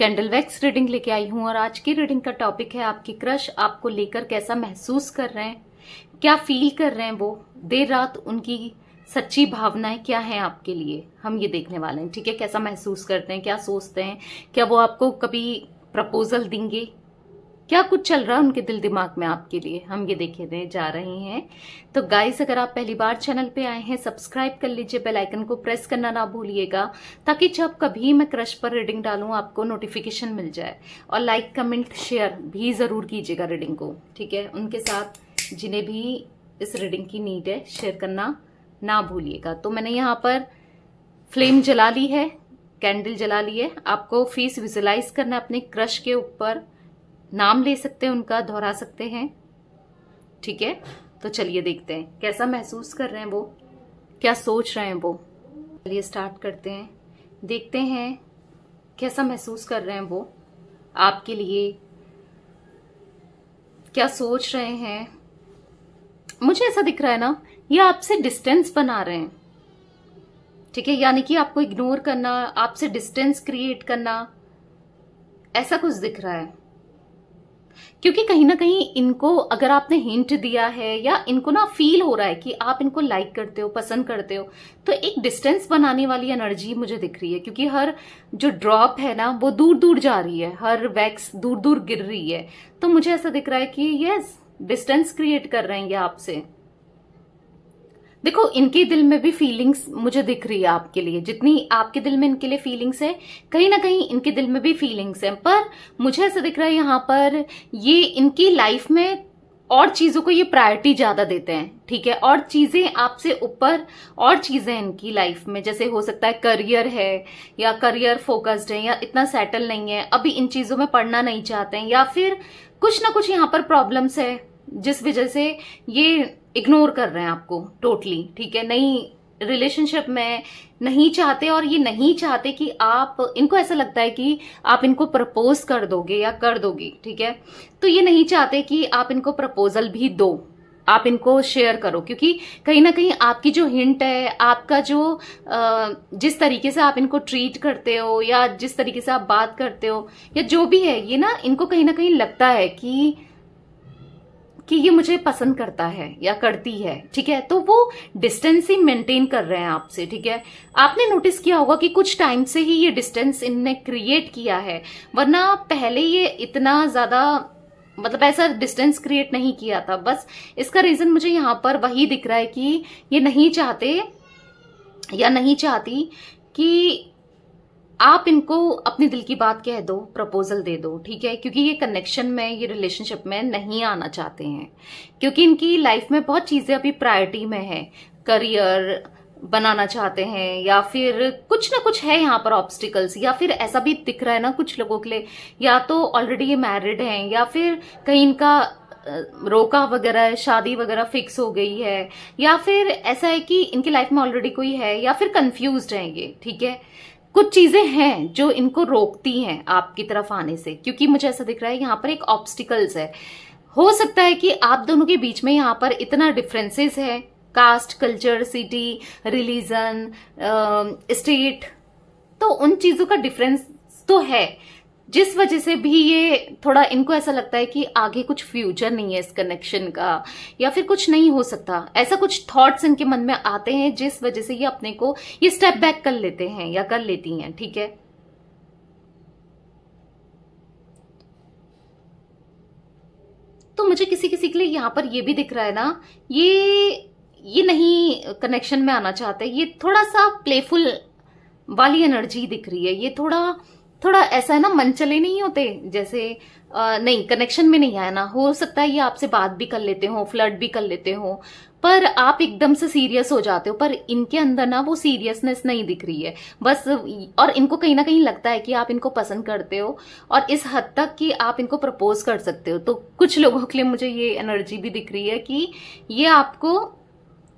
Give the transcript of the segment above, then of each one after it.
Candle wax reading लेके आई हूं और आज की रीडिंग का टॉपिक है आपकी क्रश आपको लेकर कैसा महसूस कर रहे हैं क्या फील कर रहे हैं वो देर रात उनकी सच्ची भावनाएं क्या हैं आपके लिए हम ये देखने वाले हैं ठीक है कैसा महसूस करते हैं क्या सोचते हैं क्या वो आपको कभी प्रपोजल देंगे क्या कुछ चल रहा है उनके दिल दिमाग में आपके लिए हम ये देखे जा रहे हैं तो गाइस अगर आप पहली बार चैनल पे आए हैं सब्सक्राइब कर लीजिए बेल आइकन को प्रेस करना ना भूलिएगा ताकि जब कभी मैं क्रश पर रीडिंग डालूं आपको नोटिफिकेशन मिल जाए और लाइक कमेंट शेयर भी जरूर कीजिएगा रीडिंग को ठीक है उनके साथ जिन्हें भी इस रीडिंग की नीड है शेयर करना ना भूलिएगा तो मैंने यहाँ पर फ्लेम जला ली है कैंडल जला ली है आपको फेस विजुलाइज करना है अपने क्रश के ऊपर नाम ले सकते हैं उनका दोहरा सकते हैं ठीक है तो चलिए देखते हैं कैसा महसूस कर रहे हैं वो क्या सोच रहे हैं वो चलिए स्टार्ट करते हैं देखते हैं कैसा महसूस कर रहे हैं वो आपके लिए क्या सोच रहे हैं मुझे ऐसा दिख रहा है ना ये आपसे डिस्टेंस बना रहे हैं ठीक है यानी कि आपको इग्नोर करना आपसे डिस्टेंस क्रिएट करना ऐसा कुछ दिख रहा है क्योंकि कहीं ना कहीं इनको अगर आपने हिंट दिया है या इनको ना फील हो रहा है कि आप इनको लाइक करते हो पसंद करते हो तो एक डिस्टेंस बनाने वाली एनर्जी मुझे दिख रही है क्योंकि हर जो ड्रॉप है ना वो दूर दूर जा रही है हर वैक्स दूर दूर गिर रही है तो मुझे ऐसा दिख रहा है कि यस डिस्टेंस क्रिएट कर रहे हैं ये आपसे देखो इनके दिल में भी फीलिंग्स मुझे दिख रही है आपके लिए जितनी आपके दिल में इनके लिए फीलिंग्स है कहीं ना कहीं इनके दिल में भी फीलिंग्स है पर मुझे ऐसा दिख रहा है यहाँ पर ये इनकी लाइफ में और चीजों को ये प्रायोरिटी ज्यादा देते हैं ठीक है और चीजें आपसे ऊपर और चीजें इनकी लाइफ में जैसे हो सकता है करियर है या करियर फोकस्ड है या इतना सेटल नहीं है अभी इन चीजों में पढ़ना नहीं चाहते हैं या फिर कुछ ना कुछ यहाँ पर प्रॉब्लम्स है जिस वजह से ये इग्नोर कर रहे हैं आपको टोटली ठीक है नहीं रिलेशनशिप में नहीं चाहते और ये नहीं चाहते कि आप इनको ऐसा लगता है कि आप इनको प्रपोज कर दोगे या कर दोगे ठीक है तो ये नहीं चाहते कि आप इनको प्रपोजल भी दो आप इनको शेयर करो क्योंकि कहीं ना कहीं आपकी जो हिंट है आपका जो जिस तरीके से आप इनको ट्रीट करते हो या जिस तरीके से आप बात करते हो या जो भी है ये ना इनको कहीं ना कहीं लगता है कि कि ये मुझे पसंद करता है या करती है ठीक है तो वो डिस्टेंस ही मेंटेन कर रहे हैं आपसे ठीक है आपने नोटिस किया होगा कि कुछ टाइम से ही ये डिस्टेंस इनने क्रिएट किया है वरना पहले ये इतना ज्यादा मतलब ऐसा डिस्टेंस क्रिएट नहीं किया था बस इसका रीजन मुझे यहाँ पर वही दिख रहा है कि ये नहीं चाहते या नहीं चाहती कि आप इनको अपने दिल की बात कह दो प्रपोजल दे दो ठीक है क्योंकि ये कनेक्शन में ये रिलेशनशिप में नहीं आना चाहते हैं क्योंकि इनकी लाइफ में बहुत चीजें अभी प्रायोरिटी में है करियर बनाना चाहते हैं या फिर कुछ ना कुछ है यहाँ पर ऑब्स्टिकल्स या फिर ऐसा भी दिख रहा है ना कुछ लोगों के लिए या तो ऑलरेडी ये मैरिड हैं या फिर कहीं इनका रोका वगैरह शादी वगैरह फिक्स हो गई है या फिर ऐसा है कि इनकी लाइफ में ऑलरेडी कोई है या फिर कंफ्यूज है ये ठीक है कुछ चीजें हैं जो इनको रोकती हैं आपकी तरफ आने से क्योंकि मुझे ऐसा दिख रहा है यहाँ पर एक ऑब्स्टिकल्स है हो सकता है कि आप दोनों के बीच में यहाँ पर इतना डिफरेंसेस है caste culture city religion state तो उन चीजों का डिफरेंस तो है जिस वजह से भी ये थोड़ा इनको ऐसा लगता है कि आगे कुछ फ्यूचर नहीं है इस कनेक्शन का या फिर कुछ नहीं हो सकता ऐसा कुछ थॉट्स इनके मन में आते हैं जिस वजह से ये अपने को ये स्टेप बैक कर लेते हैं या कर लेती हैं ठीक है तो मुझे किसी किसी के लिए यहां पर ये भी दिख रहा है ना ये ये नहीं कनेक्शन में आना चाहते ये थोड़ा सा प्लेफुल वाली एनर्जी दिख रही है ये थोड़ा थोड़ा ऐसा है ना मन चले नहीं होते जैसे आ, नहीं कनेक्शन में नहीं आया ना हो सकता है ये आपसे बात भी कर लेते हो फ्लड भी कर लेते हो पर आप एकदम से सीरियस हो जाते हो पर इनके अंदर ना वो सीरियसनेस नहीं दिख रही है बस और इनको कहीं ना कहीं लगता है कि आप इनको पसंद करते हो और इस हद तक कि आप इनको प्रपोज कर सकते हो तो कुछ लोगों के लिए मुझे ये एनर्जी भी दिख रही है कि ये आपको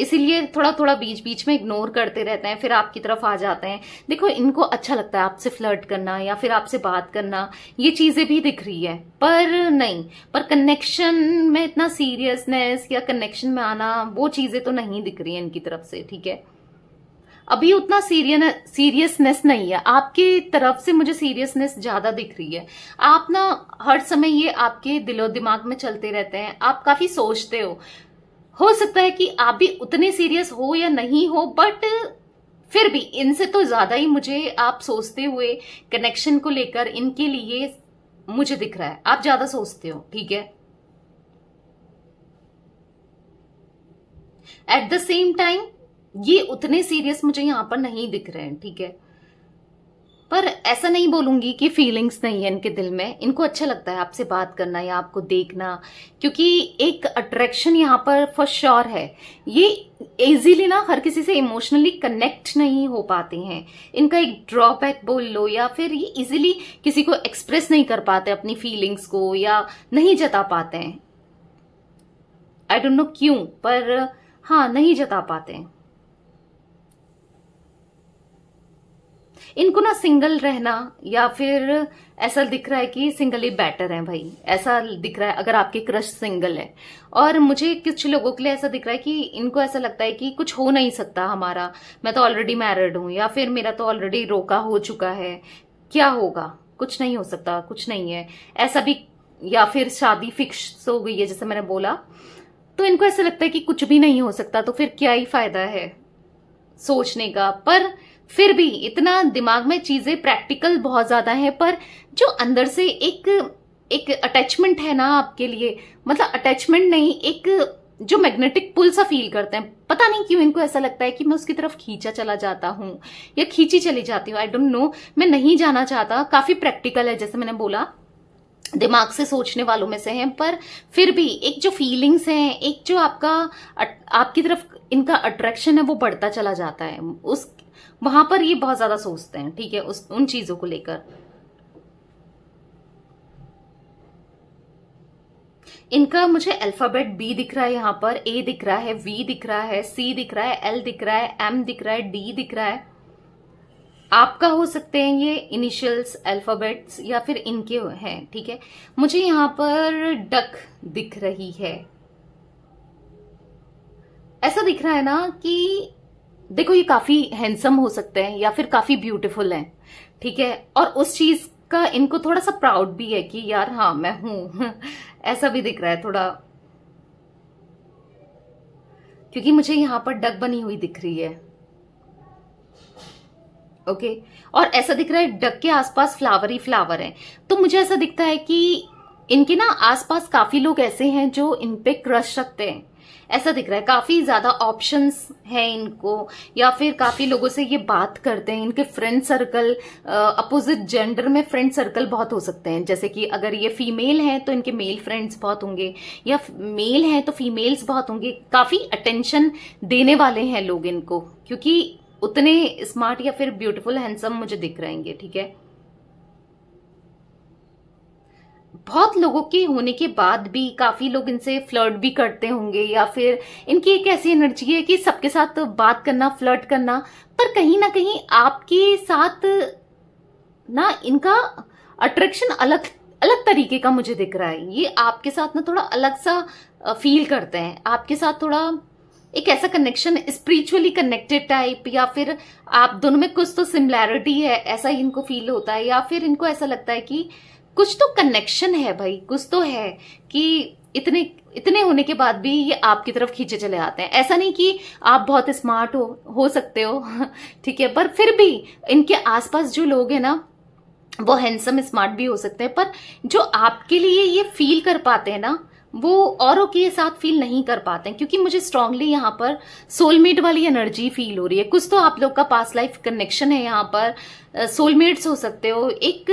इसीलिए थोड़ा थोड़ा बीच बीच में इग्नोर करते रहते हैं फिर आपकी तरफ आ जाते हैं देखो इनको अच्छा लगता है आपसे फ्लर्ट करना या फिर आपसे बात करना ये चीजें भी दिख रही है पर नहीं पर कनेक्शन में इतना सीरियसनेस या कनेक्शन में आना वो चीजें तो नहीं दिख रही है इनकी तरफ से ठीक है अभी उतना सीरियसनेस नहीं है आपकी तरफ से मुझे सीरियसनेस ज्यादा दिख रही है आप ना हर समय ये आपके दिलो दिमाग में चलते रहते हैं आप काफी सोचते हो हो सकता है कि आप भी उतने सीरियस हो या नहीं हो बट फिर भी इनसे तो ज्यादा ही मुझे आप सोचते हुए कनेक्शन को लेकर इनके लिए मुझे दिख रहा है आप ज्यादा सोचते हो ठीक है एट द सेम टाइम ये उतने सीरियस मुझे यहां पर नहीं दिख रहे हैं ठीक है पर ऐसा नहीं बोलूंगी कि फीलिंग्स नहीं है इनके दिल में इनको अच्छा लगता है आपसे बात करना या आपको देखना क्योंकि एक अट्रैक्शन यहाँ पर फॉर श्योर है ये इजीली ना हर किसी से इमोशनली कनेक्ट नहीं हो पाते हैं इनका एक ड्रॉबैक बोल लो या फिर ये इजीली किसी को एक्सप्रेस नहीं कर पाते अपनी फीलिंग्स को या नहीं जता पाते हैं आई डोंट नो क्यों पर हाँ नहीं जता पाते हैं इनको ना सिंगल रहना या फिर ऐसा दिख रहा है कि सिंगल ही बेटर है भाई ऐसा दिख रहा है अगर आपके क्रश सिंगल है और मुझे कुछ लोगों के लिए ऐसा दिख रहा है कि इनको ऐसा लगता है कि कुछ हो नहीं सकता हमारा मैं तो ऑलरेडी मैरिड हूं या फिर मेरा तो ऑलरेडी रोका हो चुका है क्या होगा कुछ नहीं हो सकता कुछ नहीं है ऐसा भी या फिर शादी फिक्स हो गई है जैसे मैंने बोला तो इनको ऐसा लगता है कि कुछ भी नहीं हो सकता तो फिर क्या ही फायदा है सोचने का पर फिर भी इतना दिमाग में चीजें प्रैक्टिकल बहुत ज्यादा है पर जो अंदर से एक एक अटैचमेंट है ना आपके लिए मतलब अटैचमेंट नहीं एक जो मैग्नेटिक पुल सा फील करते हैं पता नहीं क्यों इनको ऐसा लगता है कि मैं उसकी तरफ खींचा चला जाता हूँ या खींची चली जाती हूँ आई डोंट नो मैं नहीं जाना चाहता काफी प्रैक्टिकल है जैसे मैंने बोला दिमाग से सोचने वालों में से हैं पर फिर भी एक जो फीलिंग्स हैं एक जो आपका आपकी तरफ इनका अट्रैक्शन है वो बढ़ता चला जाता है उस वहां पर ये बहुत ज्यादा सोचते हैं ठीक है उस उन चीजों को लेकर इनका मुझे अल्फाबेट बी दिख रहा है यहां पर ए दिख रहा है वी दिख रहा है सी दिख रहा है एल दिख रहा है एम दिख रहा है डी दिख रहा है आपका हो सकते हैं ये इनिशियल्स अल्फाबेट्स या फिर इनके हैं ठीक है मुझे यहां पर डक दिख रही है ऐसा दिख रहा है ना कि देखो ये काफी हैंडसम हो सकते हैं या फिर काफी ब्यूटीफुल हैं ठीक है और उस चीज का इनको थोड़ा सा प्राउड भी है कि यार हाँ मैं हूं ऐसा भी दिख रहा है थोड़ा क्योंकि मुझे यहां पर डग बनी हुई दिख रही है ओके okay? और ऐसा दिख रहा है डग के आसपास फ्लावर ही फ्लावर है तो मुझे ऐसा दिखता है कि इनके ना आसपास काफी लोग ऐसे हैं जो इन पे क्रश रखते हैं ऐसा दिख रहा है काफी ज्यादा ऑप्शंस हैं इनको या फिर काफी लोगों से ये बात करते हैं इनके फ्रेंड सर्कल अपोजिट जेंडर में फ्रेंड सर्कल बहुत हो सकते हैं जैसे कि अगर ये फीमेल हैं तो इनके मेल फ्रेंड्स बहुत होंगे या मेल हैं तो फीमेल्स बहुत होंगे काफी अटेंशन देने वाले हैं लोग इनको क्योंकि उतने स्मार्ट या फिर ब्यूटीफुल हैंडसम मुझे दिख रहेंगे ठीक है बहुत लोगों के होने के बाद भी काफी लोग इनसे फ्लर्ट भी करते होंगे या फिर इनकी एक ऐसी एनर्जी है कि सबके साथ बात करना फ्लर्ट करना पर कहीं ना कहीं आपके साथ ना इनका अट्रैक्शन अलग अलग तरीके का मुझे दिख रहा है ये आपके साथ ना थोड़ा अलग सा फील करते हैं आपके साथ थोड़ा एक ऐसा कनेक्शन स्पिरिचुअली कनेक्टेड टाइप या फिर आप दोनों में कुछ तो सिमिलैरिटी है ऐसा ही इनको फील होता है या फिर इनको ऐसा लगता है कि कुछ तो कनेक्शन है भाई कुछ तो है कि इतने इतने होने के बाद भी ये आपकी तरफ खींचे चले आते हैं ऐसा नहीं कि आप बहुत स्मार्ट हो हो सकते हो ठीक है पर फिर भी इनके आसपास जो लोग हैं ना वो हैंडसम स्मार्ट भी हो सकते हैं पर जो आपके लिए ये फील कर पाते हैं ना वो औरों के साथ फील नहीं कर पाते हैं क्योंकि मुझे स्ट्रांगली यहाँ पर सोलमेट वाली एनर्जी फील हो रही है कुछ तो आप लोग का पास लाइफ कनेक्शन है यहाँ पर सोलमेट्स हो सकते हो एक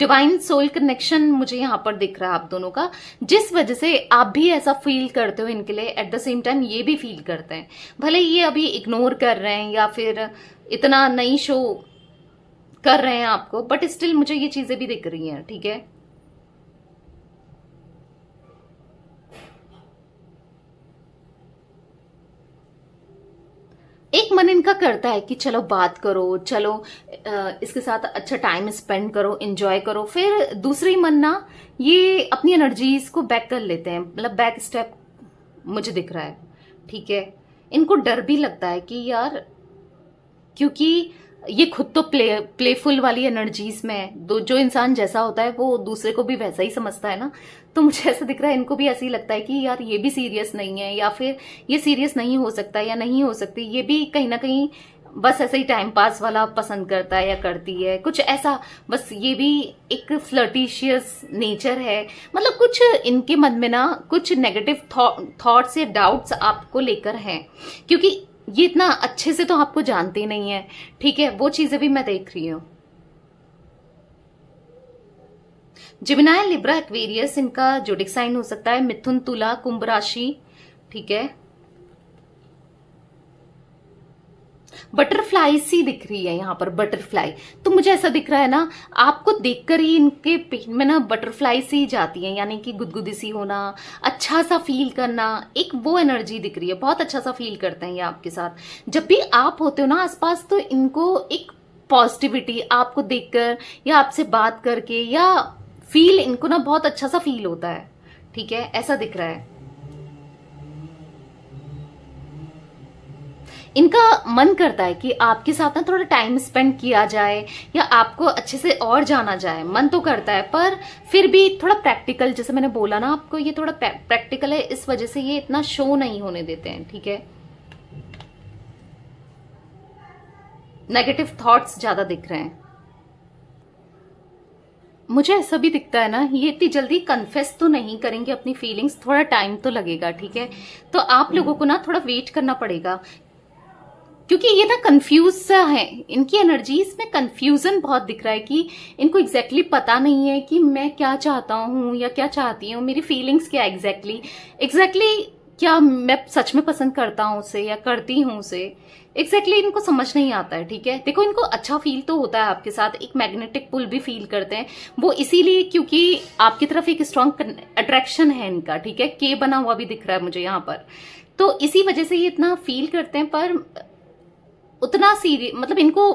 डिवाइन सोल कनेक्शन मुझे यहाँ पर दिख रहा है आप दोनों का जिस वजह से आप भी ऐसा फील करते हो इनके लिए एट द सेम टाइम ये भी फील करते हैं भले ये अभी इग्नोर कर रहे हैं या फिर इतना नई शो कर रहे हैं आपको बट स्टिल मुझे ये चीजें भी दिख रही हैं ठीक है एक मन इनका करता है कि चलो बात करो चलो इसके साथ अच्छा टाइम स्पेंड करो एंजॉय करो फिर दूसरे मन ना ये अपनी एनर्जीज को बैक कर लेते हैं मतलब बैक स्टेप मुझे दिख रहा है ठीक है इनको डर भी लगता है कि यार क्योंकि ये खुद तो प्ले प्लेफुल वाली एनर्जीज में है जो इंसान जैसा होता है वो दूसरे को भी वैसा ही समझता है ना तो मुझे ऐसा दिख रहा है इनको भी ऐसे ही लगता है कि यार ये भी सीरियस नहीं है या फिर ये सीरियस नहीं हो सकता या नहीं हो सकती ये भी कहीं ना कहीं बस ऐसे ही टाइम पास वाला पसंद करता है या करती है कुछ ऐसा बस ये भी एक फ्लर्टिशियस नेचर है मतलब कुछ इनके मन में ना कुछ नेगेटिव थॉट्स या डाउट्स आपको लेकर हैं क्योंकि ये इतना अच्छे से तो आपको जानते नहीं है ठीक है वो चीजें भी मैं देख रही हूँ जिमिनाय लिब्रा एक्वेरियस इनका जोडिक साइन हो सकता है मिथुन तुला कुंभ राशि ठीक है बटरफ्लाई सी दिख रही है यहां पर बटरफ्लाई तो मुझे ऐसा दिख रहा है ना आपको देखकर ही इनके पेट में ना बटरफ्लाई सी जाती है यानी कि गुदगुदी सी होना अच्छा सा फील करना एक वो एनर्जी दिख रही है बहुत अच्छा सा फील करते हैं ये आपके साथ जब भी आप होते हो ना आसपास तो इनको एक पॉजिटिविटी आपको देखकर या आपसे बात करके या फील इनको ना बहुत अच्छा सा फील होता है ठीक है ऐसा दिख रहा है इनका मन करता है कि आपके साथ ना थोड़ा टाइम स्पेंड किया जाए या आपको अच्छे से और जाना जाए मन तो करता है पर फिर भी थोड़ा प्रैक्टिकल जैसे मैंने बोला ना आपको ये थोड़ा प्रैक्टिकल है इस वजह से ये इतना शो नहीं होने देते हैं ठीक है नेगेटिव थॉट्स ज्यादा दिख रहे हैं मुझे ऐसा भी दिखता है ना ये इतनी जल्दी कन्फेस तो नहीं करेंगे अपनी फीलिंग्स थोड़ा टाइम तो लगेगा ठीक है तो आप हम्म। लोगों को ना थोड़ा वेट करना पड़ेगा क्योंकि ये ना कंफ्यूज सा है इनकी एनर्जीज में कंफ्यूजन बहुत दिख रहा है कि इनको एग्जैक्टली exactly पता नहीं है कि मैं क्या चाहता हूँ या क्या चाहती हूँ मेरी फीलिंग्स क्या एग्जैक्टली एग्जैक्टली exactly क्या मैं सच में पसंद करता हूँ उसे या करती हूँ उसे एग्जैक्टली exactly इनको समझ नहीं आता है ठीक है देखो इनको अच्छा फील तो होता है आपके साथ एक मैग्नेटिक पुल भी फील करते हैं वो इसीलिए क्योंकि आपकी तरफ एक स्ट्रांग अट्रैक्शन है इनका ठीक है के बना हुआ भी दिख रहा है मुझे यहाँ पर तो इसी वजह से ये इतना फील करते हैं पर उतना सीरिय मतलब इनको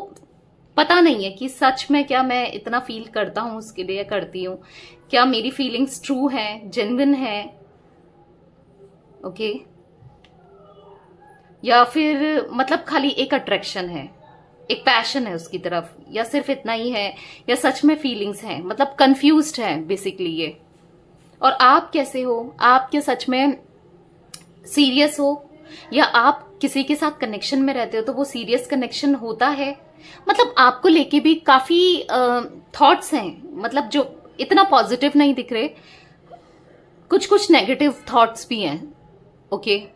पता नहीं है कि सच में क्या मैं इतना फील करता हूँ उसके लिए करती हूँ क्या मेरी फीलिंग्स ट्रू है जेनविन है ओके okay? या फिर मतलब खाली एक अट्रैक्शन है एक पैशन है उसकी तरफ या सिर्फ इतना ही है या सच में फीलिंग्स हैं मतलब कंफ्यूज है बेसिकली ये और आप कैसे हो आप क्या सच में सीरियस हो या आप किसी के साथ कनेक्शन में रहते हो तो वो सीरियस कनेक्शन होता है मतलब आपको लेके भी काफी थॉट्स हैं मतलब जो इतना पॉजिटिव नहीं दिख रहे कुछ कुछ नेगेटिव थॉट्स भी हैं ओके okay?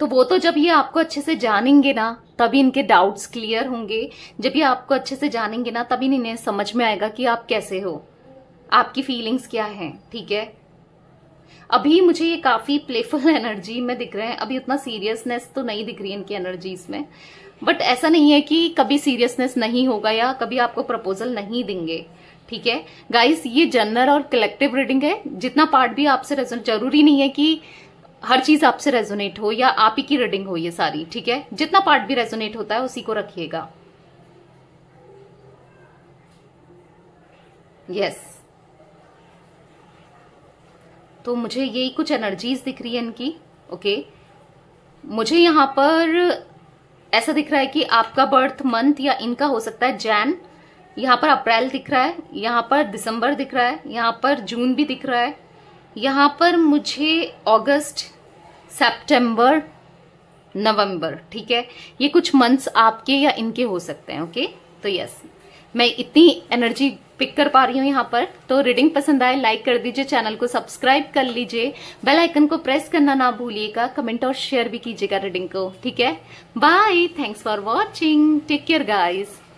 तो वो तो जब ये आपको अच्छे से जानेंगे ना तभी इनके डाउट्स क्लियर होंगे जब ये आपको अच्छे से जानेंगे ना तभी इन्हें समझ में आएगा कि आप कैसे हो आपकी फीलिंग्स क्या हैं ठीक है अभी मुझे ये काफी प्लेफुल एनर्जी में दिख रहे हैं अभी उतना सीरियसनेस तो नहीं दिख रही इनकी एनर्जीज में बट ऐसा नहीं है कि कभी सीरियसनेस नहीं होगा या कभी आपको प्रपोजल नहीं देंगे ठीक है गाइस ये जनरल और कलेक्टिव रीडिंग है जितना पार्ट भी आपसे जरूरी नहीं है कि हर चीज आपसे रेजोनेट हो या आप ही की रीडिंग हो ये सारी ठीक है जितना पार्ट भी रेजोनेट होता है उसी को रखिएगा यस तो मुझे यही कुछ एनर्जीज दिख रही है इनकी ओके okay. मुझे यहां पर ऐसा दिख रहा है कि आपका बर्थ मंथ या इनका हो सकता है जैन यहां पर अप्रैल दिख रहा है यहां पर दिसंबर दिख रहा है यहां पर जून भी दिख रहा है यहाँ पर मुझे अगस्त सितंबर नवंबर ठीक है ये कुछ मंथ्स आपके या इनके हो सकते हैं ओके तो यस मैं इतनी एनर्जी पिक कर पा रही हूँ यहाँ पर तो रीडिंग पसंद आए लाइक कर दीजिए चैनल को सब्सक्राइब कर लीजिए बेल आइकन को प्रेस करना ना भूलिएगा कमेंट और शेयर भी कीजिएगा रीडिंग को ठीक है bye thanks for watching take care guys